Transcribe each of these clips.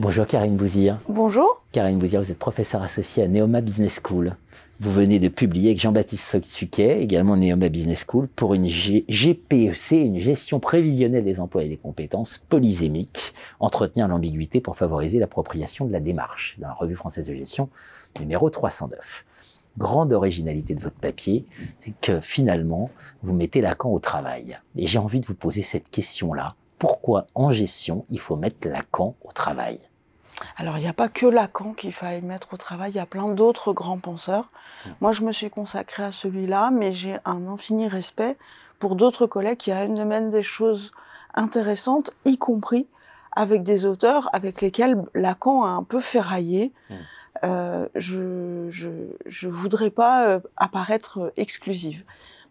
Bonjour Karine Bouzir. Bonjour. Karine Bouzir, vous êtes professeure associée à Neoma Business School. Vous venez de publier avec Jean-Baptiste Suquet, également Neoma Business School, pour une GPEC, une gestion prévisionnelle des emplois et des compétences polysémiques, entretenir l'ambiguïté pour favoriser l'appropriation de la démarche, dans la revue française de gestion numéro 309 grande originalité de votre papier, c'est que finalement, vous mettez Lacan au travail. Et j'ai envie de vous poser cette question-là pourquoi en gestion il faut mettre Lacan au travail alors, il n'y a pas que Lacan qu'il fallait mettre au travail, il y a plein d'autres grands penseurs. Hmm. Moi, je me suis consacrée à celui-là, mais j'ai un infini respect pour d'autres collègues qui amènent des choses intéressantes, y compris avec des auteurs avec lesquels Lacan a un peu ferraillé. Hmm. Euh, je ne voudrais pas euh, apparaître euh, exclusive.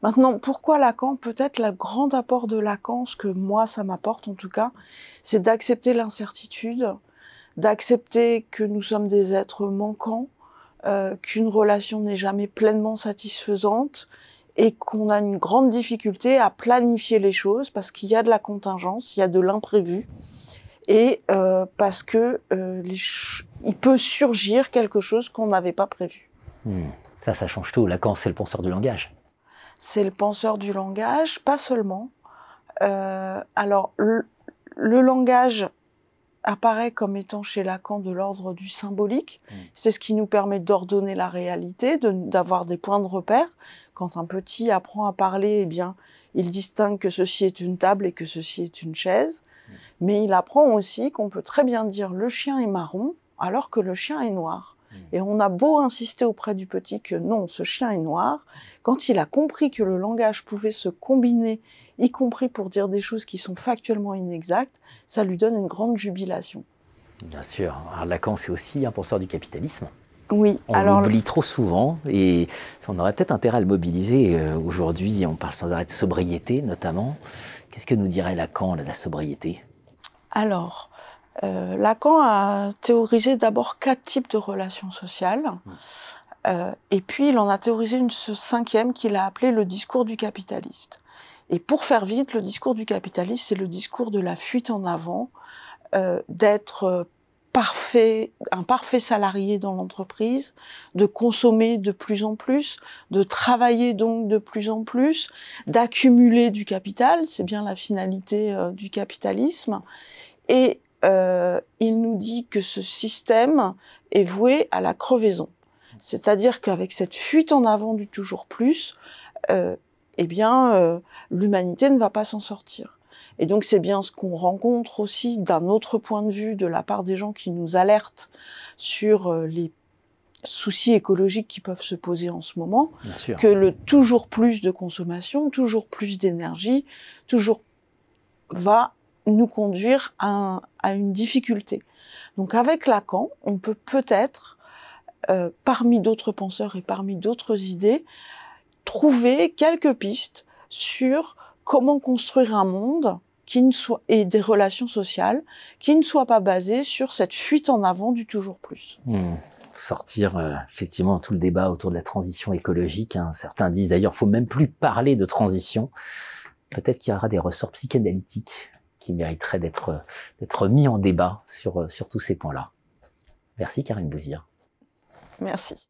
Maintenant, pourquoi Lacan Peut-être le grand apport de Lacan, ce que moi ça m'apporte en tout cas, c'est d'accepter l'incertitude, d'accepter que nous sommes des êtres manquants, euh, qu'une relation n'est jamais pleinement satisfaisante et qu'on a une grande difficulté à planifier les choses parce qu'il y a de la contingence, il y a de l'imprévu et euh, parce que euh, il peut surgir quelque chose qu'on n'avait pas prévu. Hmm. Ça, ça change tout. Lacan, c'est le penseur du langage c'est le penseur du langage, pas seulement. Euh, alors, le, langage apparaît comme étant chez Lacan de l'ordre du symbolique. Mm. C'est ce qui nous permet d'ordonner la réalité, d'avoir des points de repère. Quand un petit apprend à parler, eh bien, il distingue que ceci est une table et que ceci est une chaise. Mm. Mais il apprend aussi qu'on peut très bien dire le chien est marron alors que le chien est noir. Mm. Et on a beau insister auprès du petit que non, ce chien est noir, quand il a compris que le langage pouvait se combiner, y compris pour dire des choses qui sont factuellement inexactes, ça lui donne une grande jubilation. Bien sûr. Alors Lacan, c'est aussi un penseur du capitalisme. Oui, on l'oublie trop souvent et on aurait peut-être intérêt à le mobiliser. Euh, aujourd'hui, on parle sans arrêt de sobriété, notamment. Qu'est-ce que nous dirait Lacan de la sobriété Alors, euh, Lacan a théorisé d'abord quatre types de relations sociales, mmh. euh, et puis il en a théorisé une cinquième qu'il a appelée le discours du capitaliste. Et pour faire vite, le discours du capitaliste, c'est le discours de la fuite en avant, euh, d'être euh, parfait, un parfait salarié dans l'entreprise, de consommer de plus en plus, de travailler donc de plus en plus, d'accumuler du capital, c'est bien la finalité euh, du capitalisme. Et euh, il nous dit que ce système est voué à la crevaison. C'est-à-dire qu'avec cette fuite en avant du toujours plus, euh, eh bien, euh, l'humanité ne va pas s'en sortir. Et donc, c'est bien ce qu'on rencontre aussi d'un autre point de vue de la part des gens qui nous alertent sur euh, les soucis écologiques qui peuvent se poser en ce moment, que le toujours plus de consommation, toujours plus d'énergie, toujours va nous conduire à, une difficulté. Donc avec Lacan, on peut peut-être, euh, parmi d'autres penseurs et parmi d'autres idées, trouver quelques pistes sur comment construire un monde qui ne soit, et des relations sociales qui ne soient pas basées sur cette fuite en avant du toujours plus. Hmm. sortir euh, effectivement tout le débat autour de la transition écologique. Hein. Certains disent d'ailleurs faut même plus parler de transition. Peut-être qu'il y aura des ressorts psychanalytiques qui mériterait d'être d'être mis en débat sur, euh, sur tous ces points-là. Merci Karine Bouzir. Merci.